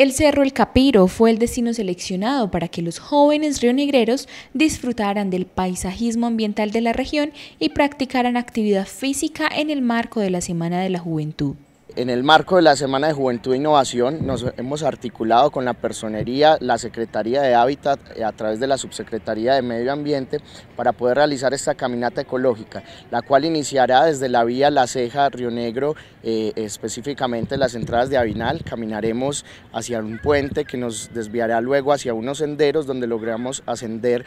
El Cerro El Capiro fue el destino seleccionado para que los jóvenes rionegreros disfrutaran del paisajismo ambiental de la región y practicaran actividad física en el marco de la Semana de la Juventud. En el marco de la Semana de Juventud e Innovación nos hemos articulado con la Personería, la Secretaría de Hábitat eh, a través de la Subsecretaría de Medio Ambiente para poder realizar esta caminata ecológica, la cual iniciará desde la vía La Ceja, Río Negro, eh, específicamente las entradas de Avinal. Caminaremos hacia un puente que nos desviará luego hacia unos senderos donde logramos ascender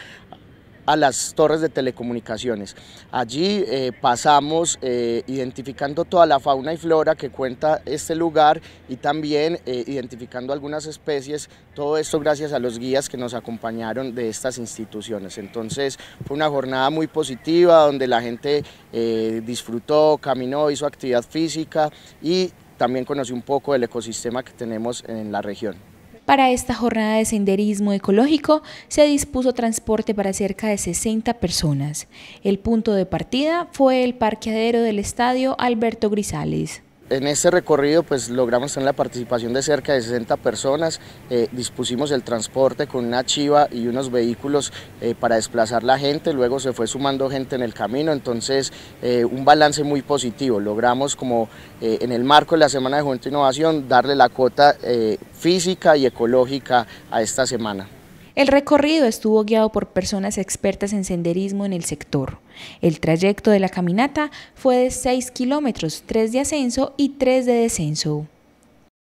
a las torres de telecomunicaciones. Allí eh, pasamos eh, identificando toda la fauna y flora que cuenta este lugar y también eh, identificando algunas especies, todo esto gracias a los guías que nos acompañaron de estas instituciones. Entonces fue una jornada muy positiva donde la gente disfrutó, caminó, hizo actividad física y también conoció un poco del ecosistema que tenemos en la región. Para esta jornada de senderismo ecológico se dispuso transporte para cerca de 60 personas. El punto de partida fue el parqueadero del estadio Alberto Grisales. En este recorrido pues logramos tener la participación de cerca de 60 personas, eh, dispusimos el transporte con una chiva y unos vehículos eh, para desplazar la gente, luego se fue sumando gente en el camino, entonces eh, un balance muy positivo, logramos como en el marco de la Semana de Juventud e Innovación darle la cuota física y ecológica a esta semana. El recorrido estuvo guiado por personas expertas en senderismo en el sector. El trayecto de la caminata fue de 6 kilómetros, 3 de ascenso y 3 de descenso.